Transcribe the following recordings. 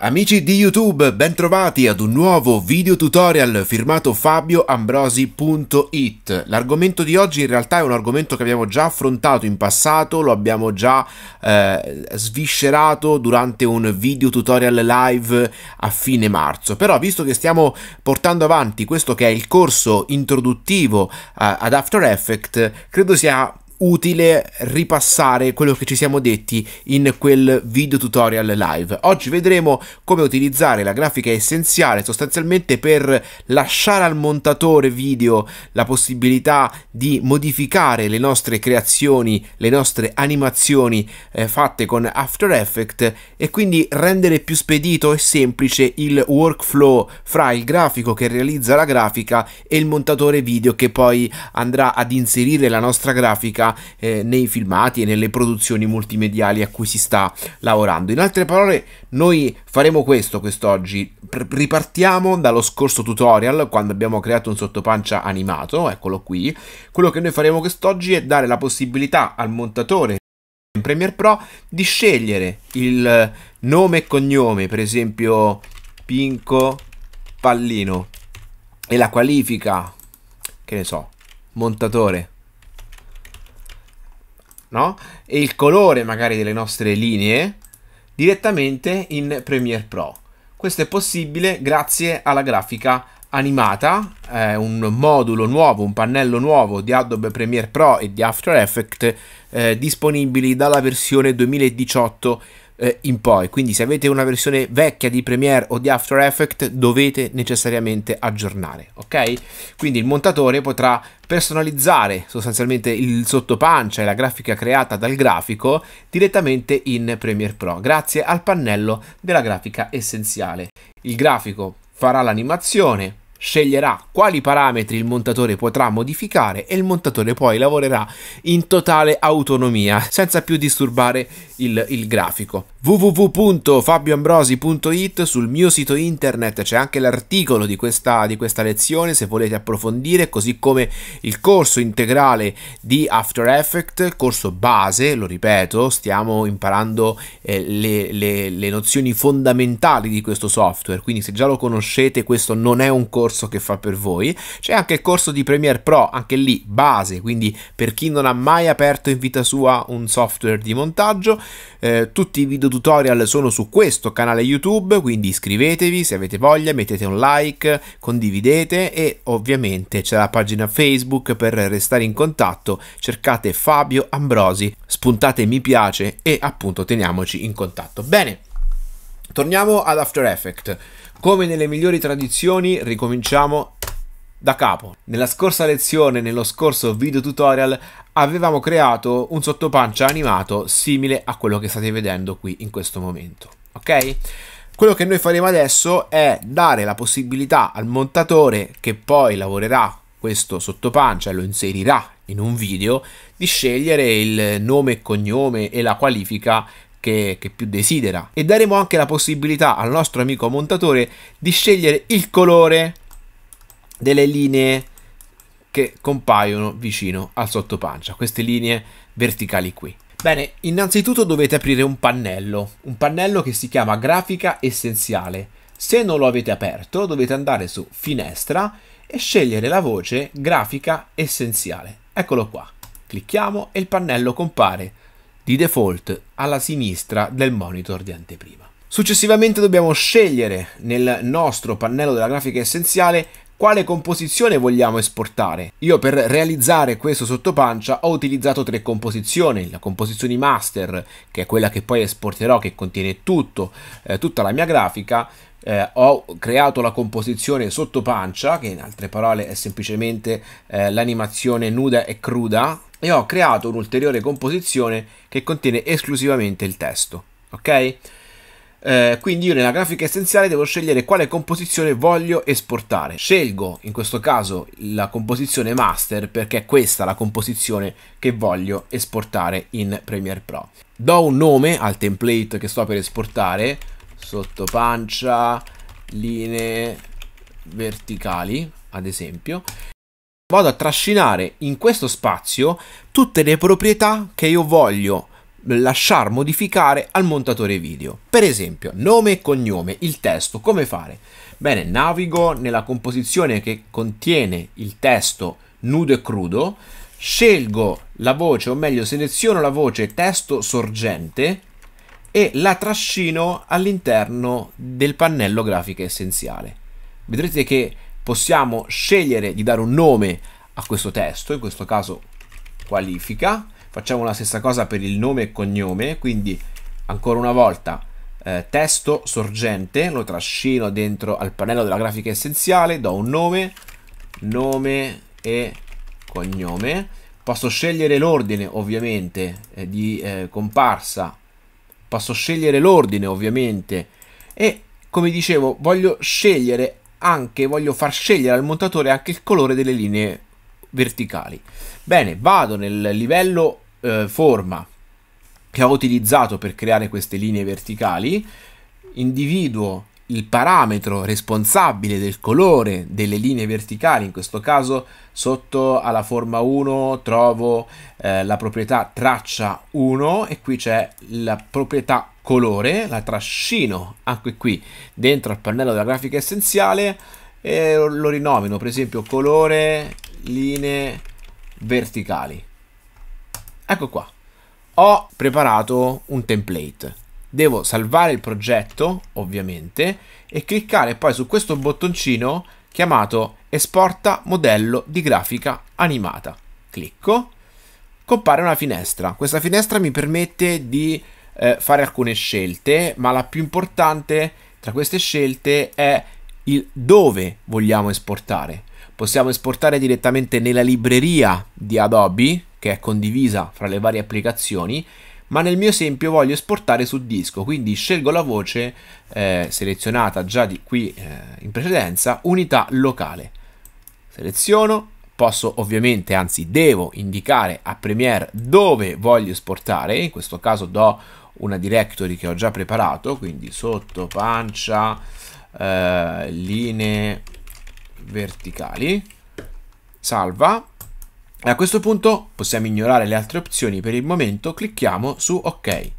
Amici di YouTube, bentrovati ad un nuovo video tutorial firmato fabioambrosi.it. L'argomento di oggi in realtà è un argomento che abbiamo già affrontato in passato, lo abbiamo già eh, sviscerato durante un video tutorial live a fine marzo. Però visto che stiamo portando avanti questo che è il corso introduttivo eh, ad After Effects, credo sia utile ripassare quello che ci siamo detti in quel video tutorial live. Oggi vedremo come utilizzare la grafica essenziale sostanzialmente per lasciare al montatore video la possibilità di modificare le nostre creazioni, le nostre animazioni eh, fatte con After Effects e quindi rendere più spedito e semplice il workflow fra il grafico che realizza la grafica e il montatore video che poi andrà ad inserire la nostra grafica eh, nei filmati e nelle produzioni multimediali a cui si sta lavorando. In altre parole, noi faremo questo quest'oggi. Ripartiamo dallo scorso tutorial, quando abbiamo creato un sottopancia animato, eccolo qui. Quello che noi faremo quest'oggi è dare la possibilità al montatore in Premiere Pro di scegliere il nome e cognome, per esempio Pinco Pallino e la qualifica, che ne so, montatore no? e il colore magari delle nostre linee direttamente in Premiere Pro. Questo è possibile grazie alla grafica animata, eh, un modulo nuovo, un pannello nuovo di Adobe Premiere Pro e di After Effects eh, disponibili dalla versione 2018 eh, in poi. Quindi se avete una versione vecchia di Premiere o di After Effects dovete necessariamente aggiornare, ok? Quindi il montatore potrà personalizzare sostanzialmente il sottopancia e la grafica creata dal grafico direttamente in Premiere Pro grazie al pannello della grafica essenziale. Il grafico farà l'animazione sceglierà quali parametri il montatore potrà modificare e il montatore poi lavorerà in totale autonomia senza più disturbare il, il grafico www.fabioambrosi.it sul mio sito internet c'è anche l'articolo di questa, di questa lezione se volete approfondire così come il corso integrale di After Effects corso base lo ripeto stiamo imparando eh, le, le, le nozioni fondamentali di questo software quindi se già lo conoscete questo non è un corso corso che fa per voi. C'è anche il corso di Premiere Pro, anche lì base, quindi per chi non ha mai aperto in vita sua un software di montaggio. Eh, tutti i video tutorial sono su questo canale YouTube, quindi iscrivetevi se avete voglia, mettete un like, condividete e ovviamente c'è la pagina Facebook per restare in contatto. Cercate Fabio Ambrosi, spuntate mi piace e appunto teniamoci in contatto. Bene, torniamo ad After Effects. Come nelle migliori tradizioni, ricominciamo da capo. Nella scorsa lezione, nello scorso video tutorial, avevamo creato un sottopancia animato simile a quello che state vedendo qui in questo momento, ok? Quello che noi faremo adesso è dare la possibilità al montatore che poi lavorerà questo sottopancia e lo inserirà in un video di scegliere il nome e cognome e la qualifica che, che, più desidera e daremo anche la possibilità al nostro amico montatore di scegliere il colore delle linee che compaiono vicino al sottopancia queste linee verticali qui bene innanzitutto dovete aprire un pannello un pannello che si chiama grafica essenziale se non lo avete aperto dovete andare su finestra e scegliere la voce grafica essenziale eccolo qua clicchiamo e il pannello compare di default alla sinistra del monitor di anteprima. Successivamente dobbiamo scegliere nel nostro pannello della grafica essenziale quale composizione vogliamo esportare. Io per realizzare questo sottopancia ho utilizzato tre composizioni, la composizione master che è quella che poi esporterò che contiene tutto, eh, tutta la mia grafica, eh, ho creato la composizione sotto pancia, che in altre parole è semplicemente eh, l'animazione nuda e cruda, e ho creato un'ulteriore composizione che contiene esclusivamente il testo. Ok? Eh, quindi io nella grafica essenziale devo scegliere quale composizione voglio esportare. Scelgo in questo caso la composizione master perché è questa la composizione che voglio esportare in Premiere Pro. Do un nome al template che sto per esportare, sotto pancia, linee verticali, ad esempio. Vado a trascinare in questo spazio tutte le proprietà che io voglio lasciar modificare al montatore video. Per esempio, nome e cognome, il testo, come fare? Bene, navigo nella composizione che contiene il testo nudo e crudo, scelgo la voce, o meglio seleziono la voce testo sorgente, e la trascino all'interno del pannello grafica essenziale. Vedrete che possiamo scegliere di dare un nome a questo testo, in questo caso qualifica. Facciamo la stessa cosa per il nome e cognome, quindi ancora una volta eh, testo sorgente, lo trascino dentro al pannello della grafica essenziale, do un nome, nome e cognome. Posso scegliere l'ordine ovviamente eh, di eh, comparsa posso scegliere l'ordine ovviamente e come dicevo voglio scegliere anche, voglio far scegliere al montatore anche il colore delle linee verticali. Bene, vado nel livello eh, forma che ho utilizzato per creare queste linee verticali, individuo il parametro responsabile del colore delle linee verticali, in questo caso sotto alla forma 1 trovo eh, la proprietà traccia 1 e qui c'è la proprietà colore, la trascino anche qui dentro al pannello della grafica essenziale e lo rinomino per esempio colore linee verticali. Ecco qua, ho preparato un template devo salvare il progetto, ovviamente, e cliccare poi su questo bottoncino chiamato esporta modello di grafica animata. Clicco, compare una finestra. Questa finestra mi permette di eh, fare alcune scelte, ma la più importante tra queste scelte è il dove vogliamo esportare. Possiamo esportare direttamente nella libreria di Adobe, che è condivisa fra le varie applicazioni, ma nel mio esempio voglio esportare su disco, quindi scelgo la voce eh, selezionata già di qui eh, in precedenza, unità locale. Seleziono, posso ovviamente, anzi devo indicare a Premiere dove voglio esportare, in questo caso do una directory che ho già preparato, quindi sotto pancia, eh, linee verticali, salva e a questo punto possiamo ignorare le altre opzioni per il momento, clicchiamo su ok.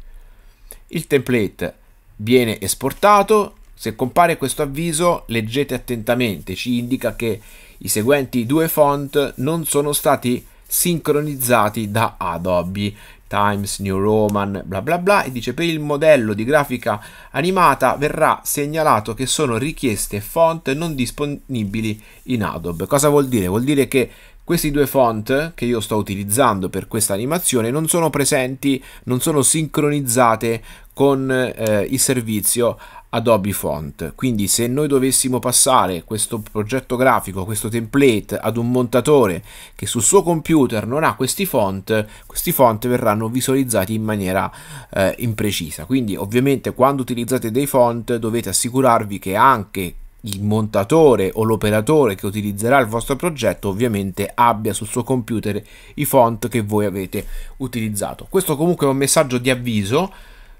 Il template viene esportato, se compare questo avviso leggete attentamente, ci indica che i seguenti due font non sono stati sincronizzati da Adobe. Times New Roman bla bla bla e dice per il modello di grafica animata verrà segnalato che sono richieste font non disponibili in Adobe. Cosa vuol dire? Vuol dire che questi due font che io sto utilizzando per questa animazione non sono presenti, non sono sincronizzate con eh, il servizio Adobe Font. Quindi se noi dovessimo passare questo progetto grafico, questo template ad un montatore che sul suo computer non ha questi font, questi font verranno visualizzati in maniera eh, imprecisa. Quindi ovviamente quando utilizzate dei font dovete assicurarvi che anche il montatore o l'operatore che utilizzerà il vostro progetto ovviamente abbia sul suo computer i font che voi avete utilizzato. Questo comunque è un messaggio di avviso,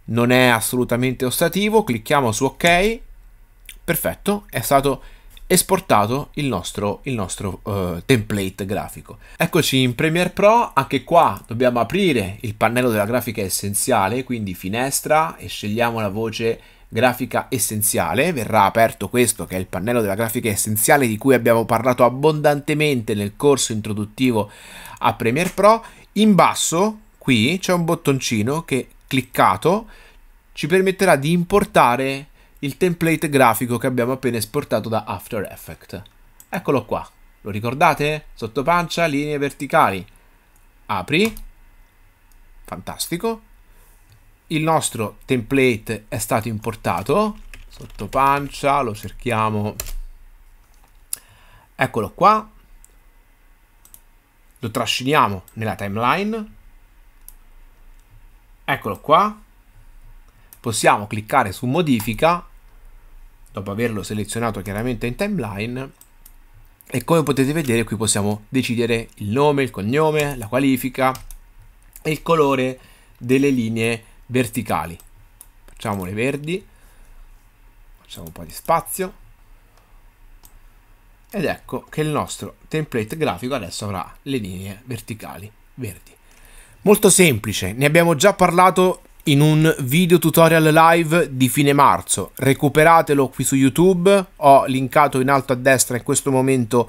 non è assolutamente ostativo, clicchiamo su ok, perfetto, è stato esportato il nostro, il nostro uh, template grafico. Eccoci in Premiere Pro, anche qua dobbiamo aprire il pannello della grafica essenziale, quindi finestra e scegliamo la voce grafica essenziale, verrà aperto questo che è il pannello della grafica essenziale di cui abbiamo parlato abbondantemente nel corso introduttivo a Premiere Pro, in basso qui c'è un bottoncino che cliccato ci permetterà di importare il template grafico che abbiamo appena esportato da After Effects. Eccolo qua, lo ricordate? Sottopancia, linee verticali. Apri, fantastico, il nostro template è stato importato sotto pancia lo cerchiamo eccolo qua lo trasciniamo nella timeline eccolo qua possiamo cliccare su modifica dopo averlo selezionato chiaramente in timeline e come potete vedere qui possiamo decidere il nome, il cognome, la qualifica e il colore delle linee verticali. Facciamole verdi, facciamo un po' di spazio ed ecco che il nostro template grafico adesso avrà le linee verticali verdi. Molto semplice, ne abbiamo già parlato in un video tutorial live di fine marzo. Recuperatelo qui su YouTube, ho linkato in alto a destra in questo momento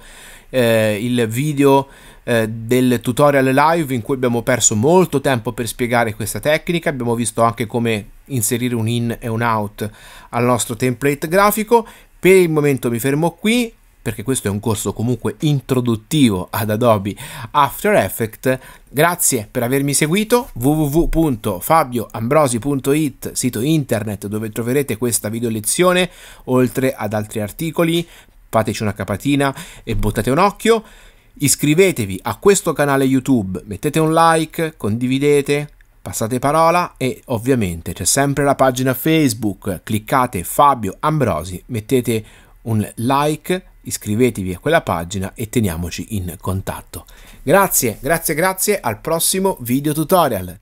eh, il video eh, del tutorial live in cui abbiamo perso molto tempo per spiegare questa tecnica, abbiamo visto anche come inserire un in e un out al nostro template grafico. Per il momento mi fermo qui, perché questo è un corso comunque introduttivo ad Adobe After Effects. Grazie per avermi seguito, www.fabioambrosi.it, sito internet dove troverete questa video lezione, oltre ad altri articoli, fateci una capatina e buttate un occhio. Iscrivetevi a questo canale YouTube, mettete un like, condividete, passate parola e ovviamente c'è sempre la pagina Facebook, cliccate Fabio Ambrosi, mettete un like iscrivetevi a quella pagina e teniamoci in contatto. Grazie, grazie, grazie, al prossimo video tutorial.